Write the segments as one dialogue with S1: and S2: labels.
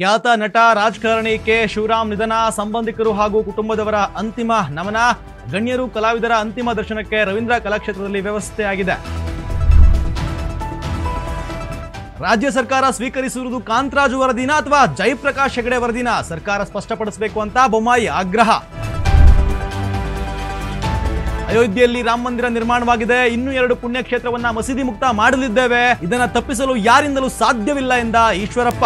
S1: ಖ್ಯಾತ ನಟ ರಾಜಕಾರಣಿ ಕೆ ಶಿವರಾಮ್ ನಿಧನ ಸಂಬಂಧಿಕರು ಹಾಗೂ ಕುಟುಂಬದವರ ಅಂತಿಮ ನಮನ ಗಣ್ಯರು ಕಲಾವಿದರ ಅಂತಿಮ ದರ್ಶನಕ್ಕೆ ರವೀಂದ್ರ ಕಲಾಕ್ಷೇತ್ರದಲ್ಲಿ ವ್ಯವಸ್ಥೆಯಾಗಿದೆ ರಾಜ್ಯ ಸರ್ಕಾರ ಸ್ವೀಕರಿಸಿರುವುದು ಕಾಂತರಾಜು ವರದಿನ ಅಥವಾ ಜಯಪ್ರಕಾಶ್ ಹೆಗಡೆ ವರದಿನ ಸರ್ಕಾರ ಸ್ಪಷ್ಟಪಡಿಸಬೇಕು ಅಂತ ಬೊಮ್ಮಾಯಿ ಆಗ್ರಹ ಅಯೋಧ್ಯೆಯಲ್ಲಿ ರಾಮ ಮಂದಿರ ನಿರ್ಮಾಣವಾಗಿದೆ ಇನ್ನೂ ಎರಡು ಪುಣ್ಯಕ್ಷೇತ್ರವನ್ನ ಮಸೀದಿ ಮುಕ್ತ ಮಾಡಲಿದ್ದೇವೆ ಇದನ್ನ ತಪ್ಪಿಸಲು ಯಾರಿಂದಲೂ ಸಾಧ್ಯವಿಲ್ಲ ಎಂದ ಈಶ್ವರಪ್ಪ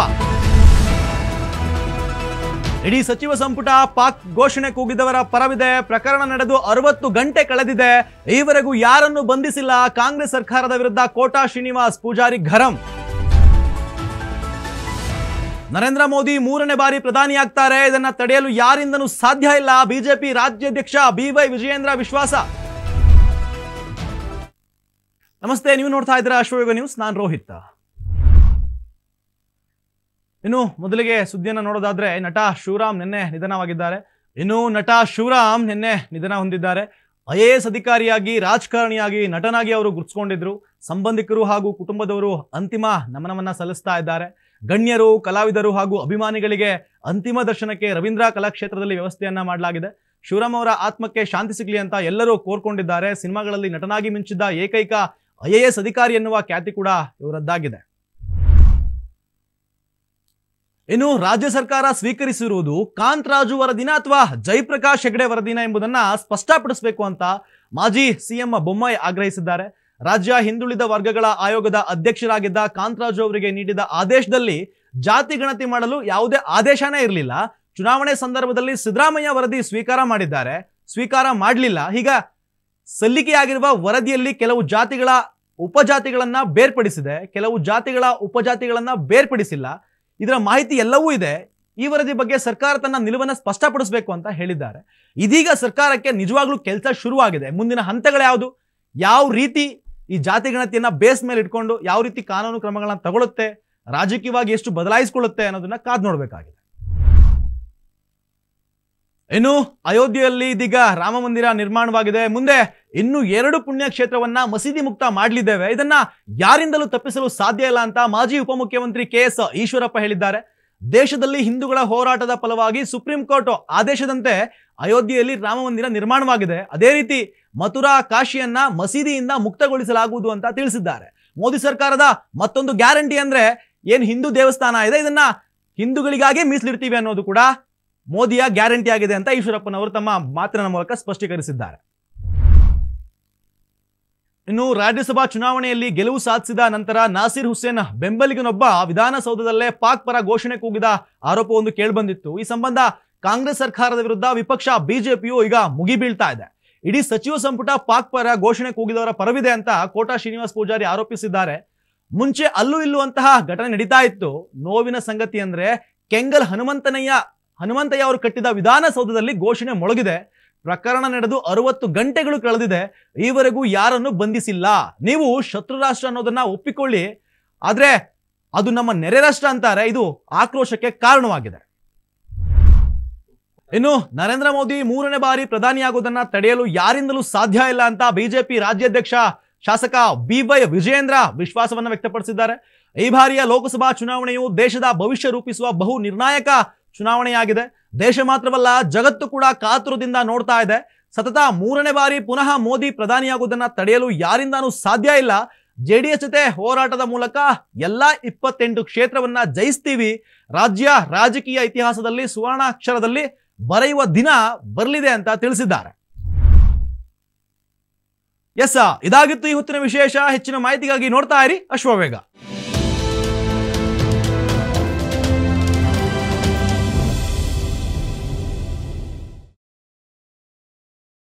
S1: ಇಡೀ ಸಚಿವ ಸಂಪುಟ ಪಾಕ್ ಘೋಷಣೆ ಕೂಗಿದವರ ಪರವಿದೆ ಪ್ರಕರಣ ನಡೆದು ಅರವತ್ತು ಗಂಟೆ ಕಳೆದಿದೆ ಈವರೆಗೂ ಯಾರನ್ನು ಬಂಧಿಸಿಲ್ಲ ಕಾಂಗ್ರೆಸ್ ಸರ್ಕಾರದ ವಿರುದ್ಧ ಕೋಟಾ ಶ್ರೀನಿವಾಸ್ ಪೂಜಾರಿ ಘರಂ ನರೇಂದ್ರ ಮೋದಿ ಮೂರನೇ ಬಾರಿ ಪ್ರಧಾನಿಯಾಗ್ತಾರೆ ಇದನ್ನ ತಡೆಯಲು ಯಾರಿಂದನೂ ಸಾಧ್ಯ ಇಲ್ಲ ಬಿಜೆಪಿ ರಾಜ್ಯಾಧ್ಯಕ್ಷ ಬಿವೈ ವಿಜಯೇಂದ್ರ ವಿಶ್ವಾಸ ನಮಸ್ತೆ ನೀವು ನೋಡ್ತಾ ಇದ್ದೀರಾ ಅಶ್ವಯೋಗ ನ್ಯೂಸ್ ನಾನು ರೋಹಿತ್ ಇನ್ನು ಮೊದಲಿಗೆ ಸುದ್ದಿಯನ್ನು ನೋಡೋದಾದ್ರೆ ನಟ ಶಿವರಾಮ್ ನಿನ್ನೆ ನಿಧನವಾಗಿದ್ದಾರೆ ಇನ್ನು ನಟ ಶಿವರಾಮ್ ನಿನ್ನೆ ನಿಧನ ಹೊಂದಿದ್ದಾರೆ ಐ ಎ ಎಸ್ ಅಧಿಕಾರಿಯಾಗಿ ರಾಜಕಾರಣಿಯಾಗಿ ನಟನಾಗಿ ಅವರು ಗುರುತಿಸ್ಕೊಂಡಿದ್ರು ಸಂಬಂಧಿಕರು ಹಾಗೂ ಕುಟುಂಬದವರು ಅಂತಿಮ ನಮನವನ್ನ ಸಲ್ಲಿಸ್ತಾ ಇದ್ದಾರೆ ಗಣ್ಯರು ಕಲಾವಿದರು ಹಾಗೂ ಅಭಿಮಾನಿಗಳಿಗೆ ಅಂತಿಮ ದರ್ಶನಕ್ಕೆ ರವೀಂದ್ರ ಕಲಾಕ್ಷೇತ್ರದಲ್ಲಿ ವ್ಯವಸ್ಥೆಯನ್ನ ಮಾಡಲಾಗಿದೆ ಶಿವರಾಮ್ ಅವರ ಆತ್ಮಕ್ಕೆ ಶಾಂತಿ ಸಿಗಲಿ ಅಂತ ಎಲ್ಲರೂ ಕೋರ್ಕೊಂಡಿದ್ದಾರೆ ಸಿನಿಮಾಗಳಲ್ಲಿ ನಟನಾಗಿ ಮಿಂಚಿದ್ದ ಏಕೈಕ ಐ ಅಧಿಕಾರಿ ಎನ್ನುವ ಖ್ಯಾತಿ ಕೂಡ ಇವರದ್ದಾಗಿದೆ ಇನ್ನು ರಾಜ್ಯ ಸರ್ಕಾರ ಸ್ವೀಕರಿಸಿರುವುದು ಕಾಂತರಾಜು ವರದಿನ ಅಥವಾ ಜಯಪ್ರಕಾಶ್ ಹೆಗಡೆ ವರದಿನ ಎಂಬುದನ್ನ ಸ್ಪಷ್ಟಪಡಿಸಬೇಕು ಅಂತ ಮಾಜಿ ಸಿಎಂ ಬೊಮ್ಮಾಯಿ ಆಗ್ರಹಿಸಿದ್ದಾರೆ ರಾಜ್ಯ ಹಿಂದುಳಿದ ವರ್ಗಗಳ ಆಯೋಗದ ಅಧ್ಯಕ್ಷರಾಗಿದ್ದ ಕಾಂತರಾಜು ಅವರಿಗೆ ನೀಡಿದ ಆದೇಶದಲ್ಲಿ ಜಾತಿ ಗಣತಿ ಮಾಡಲು ಯಾವುದೇ ಆದೇಶನೇ ಇರಲಿಲ್ಲ ಚುನಾವಣೆ ಸಂದರ್ಭದಲ್ಲಿ ಸಿದ್ದರಾಮಯ್ಯ ವರದಿ ಸ್ವೀಕಾರ ಮಾಡಿದ್ದಾರೆ ಸ್ವೀಕಾರ ಮಾಡಲಿಲ್ಲ ಈಗ ಸಲ್ಲಿಕೆಯಾಗಿರುವ ವರದಿಯಲ್ಲಿ ಕೆಲವು ಜಾತಿಗಳ ಉಪಜಾತಿಗಳನ್ನ ಬೇರ್ಪಡಿಸಿದೆ ಕೆಲವು ಜಾತಿಗಳ ಉಪಜಾತಿಗಳನ್ನ ಬೇರ್ಪಡಿಸಿಲ್ಲ ಇದರ ಮಾಹಿತಿ ಎಲ್ಲವೂ ಇದೆ ಈ ವರದಿ ಬಗ್ಗೆ ಸರ್ಕಾರ ತನ್ನ ನಿಲುವನ್ನು ಸ್ಪಷ್ಟಪಡಿಸಬೇಕು ಅಂತ ಹೇಳಿದ್ದಾರೆ ಇದೀಗ ಸರ್ಕಾರಕ್ಕೆ ನಿಜವಾಗ್ಲೂ ಕೆಲಸ ಶುರುವಾಗಿದೆ ಮುಂದಿನ ಹಂತಗಳು ಯಾವುದು ಯಾವ ರೀತಿ ಈ ಜಾತಿ ಗಣತಿಯನ್ನು ಬೇಸ್ ಮೇಲೆ ಇಟ್ಕೊಂಡು ಯಾವ ರೀತಿ ಕಾನೂನು ಕ್ರಮಗಳನ್ನ ತಗೊಳುತ್ತೆ ರಾಜಕೀಯವಾಗಿ ಎಷ್ಟು ಬದಲಾಯಿಸಿಕೊಳ್ಳುತ್ತೆ ಅನ್ನೋದನ್ನ ಕಾದ್ ನೋಡಬೇಕಾಗಿದೆ ಇನ್ನು ಅಯೋಧ್ಯೆಯಲ್ಲಿ ಇದೀಗ ರಾಮ ಮಂದಿರ ನಿರ್ಮಾಣವಾಗಿದೆ ಮುಂದೆ ಇನ್ನು ಎರಡು ಪುಣ್ಯಕ್ಷೇತ್ರವನ್ನ ಮಸೀದಿ ಮುಕ್ತ ಮಾಡಲಿದ್ದೇವೆ ಇದನ್ನ ಯಾರಿಂದಲೂ ತಪ್ಪಿಸಲು ಸಾಧ್ಯ ಇಲ್ಲ ಅಂತ ಮಾಜಿ ಉಪಮುಖ್ಯಮಂತ್ರಿ ಕೆ ಎಸ್ ಈಶ್ವರಪ್ಪ ಹೇಳಿದ್ದಾರೆ ದೇಶದಲ್ಲಿ ಹಿಂದೂಗಳ ಹೋರಾಟದ ಫಲವಾಗಿ ಸುಪ್ರೀಂ ಕೋರ್ಟ್ ಆದೇಶದಂತೆ ಅಯೋಧ್ಯೆಯಲ್ಲಿ ರಾಮ ಮಂದಿರ ನಿರ್ಮಾಣವಾಗಿದೆ ಅದೇ ರೀತಿ ಮಥುರಾ ಕಾಶಿಯನ್ನ ಮಸೀದಿಯಿಂದ ಮುಕ್ತಗೊಳಿಸಲಾಗುವುದು ಅಂತ ತಿಳಿಸಿದ್ದಾರೆ ಮೋದಿ ಸರ್ಕಾರದ ಮತ್ತೊಂದು ಗ್ಯಾರಂಟಿ ಅಂದ್ರೆ ಏನ್ ಹಿಂದೂ ದೇವಸ್ಥಾನ ಇದೆ ಇದನ್ನ ಹಿಂದೂಗಳಿಗಾಗೇ ಮೀಸಲಿಡ್ತೀವಿ ಅನ್ನೋದು ಕೂಡ ಮೋದಿಯ ಗ್ಯಾರಂಟಿ ಆಗಿದೆ ಅಂತ ಈಶ್ವರಪ್ಪನವರು ತಮ್ಮ ಮಾತಿನ ಮೂಲಕ ಸ್ಪಷ್ಟೀಕರಿಸಿದ್ದಾರೆ ಇನ್ನು ರಾಜ್ಯಸಭಾ ಚುನಾವಣೆಯಲ್ಲಿ ಗೆಲುವು ಸಾಧಿಸಿದ ನಂತರ ನಾಸೀರ್ ಹುಸೇನ್ ಬೆಂಬಲಿಗನೊಬ್ಬ ವಿಧಾನಸೌಧದಲ್ಲೇ ಪಾಕ್ ಪರ ಘೋಷಣೆ ಕೂಗಿದ ಆರೋಪವೊಂದು ಕೇಳಿಬಂದಿತ್ತು ಈ ಸಂಬಂಧ ಕಾಂಗ್ರೆಸ್ ಸರ್ಕಾರದ ವಿರುದ್ಧ ವಿಪಕ್ಷ ಬಿಜೆಪಿಯು ಈಗ ಮುಗಿಬೀಳ್ತಾ ಇದೆ ಇಡೀ ಸಚಿವ ಸಂಪುಟ ಪಾಕ್ ಪರ ಘೋಷಣೆ ಕೂಗಿದವರ ಪರವಿದೆ ಅಂತ ಕೋಟಾ ಶ್ರೀನಿವಾಸ್ ಪೂಜಾರಿ ಆರೋಪಿಸಿದ್ದಾರೆ ಮುಂಚೆ ಅಲ್ಲೂ ಇಲ್ಲೂ ಅಂತಹ ಘಟನೆ ನಡೀತಾ ಇತ್ತು ನೋವಿನ ಸಂಗತಿ ಅಂದ್ರೆ ಕೆಂಗಲ್ ಹನುಮಂತನಯ್ಯ ಹನುಮಂತಯ್ಯ ಅವರು ಕಟ್ಟಿದ ವಿಧಾನಸೌಧದಲ್ಲಿ ಘೋಷಣೆ ಮೊಳಗಿದೆ ಪ್ರಕರಣ ನಡೆದು ಅರವತ್ತು ಗಂಟೆಗಳು ಕಳೆದಿದೆ ಈವರೆಗೂ ಯಾರನ್ನು ಬಂಧಿಸಿಲ್ಲ ನೀವು ಶತ್ರು ರಾಷ್ಟ್ರ ಅನ್ನೋದನ್ನ ಒಪ್ಪಿಕೊಳ್ಳಿ ಆದರೆ ಅದು ನಮ್ಮ ನೆರೆ ರಾಷ್ಟ್ರ ಅಂತಾರೆ ಇದು ಆಕ್ರೋಶಕ್ಕೆ ಕಾರಣವಾಗಿದೆ ಇನ್ನು ನರೇಂದ್ರ ಮೋದಿ ಮೂರನೇ ಬಾರಿ ಪ್ರಧಾನಿಯಾಗೋದನ್ನ ತಡೆಯಲು ಯಾರಿಂದಲೂ ಸಾಧ್ಯ ಇಲ್ಲ ಅಂತ ಬಿಜೆಪಿ ರಾಜ್ಯಾಧ್ಯಕ್ಷ ಶಾಸಕ ಬಿ ವೈ ವಿಜಯೇಂದ್ರ ವಿಶ್ವಾಸವನ್ನು ವ್ಯಕ್ತಪಡಿಸಿದ್ದಾರೆ ಈ ಬಾರಿಯ ಲೋಕಸಭಾ ಚುನಾವಣೆಯು ದೇಶದ ಭವಿಷ್ಯ ರೂಪಿಸುವ ಬಹು ನಿರ್ಣಾಯಕ ಚುನಾವಣೆಯಾಗಿದೆ ದೇಶ ಮಾತ್ರವಲ್ಲ ಜಗತ್ತು ಕೂಡ ಕಾತುರದಿಂದ ನೋಡ್ತಾ ಇದೆ ಸತತ ಮೂರನೇ ಬಾರಿ ಪುನಃ ಮೋದಿ ಪ್ರಧಾನಿಯಾಗುವುದನ್ನು ತಡೆಯಲು ಯಾರಿಂದಾನು ಸಾಧ್ಯ ಇಲ್ಲ ಜೆ ಡಿ ಎಸ್ ಜೊತೆ ಹೋರಾಟದ ಮೂಲಕ ಎಲ್ಲ ಇಪ್ಪತ್ತೆಂಟು ಕ್ಷೇತ್ರವನ್ನ ಜಯಿಸ್ತೀವಿ ರಾಜ್ಯ ರಾಜಕೀಯ ಇತಿಹಾಸದಲ್ಲಿ ಸುವರ್ಣಾಕ್ಷರದಲ್ಲಿ ಬರೆಯುವ ದಿನ ಬರಲಿದೆ ಅಂತ ತಿಳಿಸಿದ್ದಾರೆ ಎಸ್ ಇದಾಗಿತ್ತು ಈ ಹೊತ್ತಿನ ವಿಶೇಷ ಹೆಚ್ಚಿನ ಮಾಹಿತಿಗಾಗಿ ನೋಡ್ತಾ ಇರಿ ಅಶ್ವವೇಗ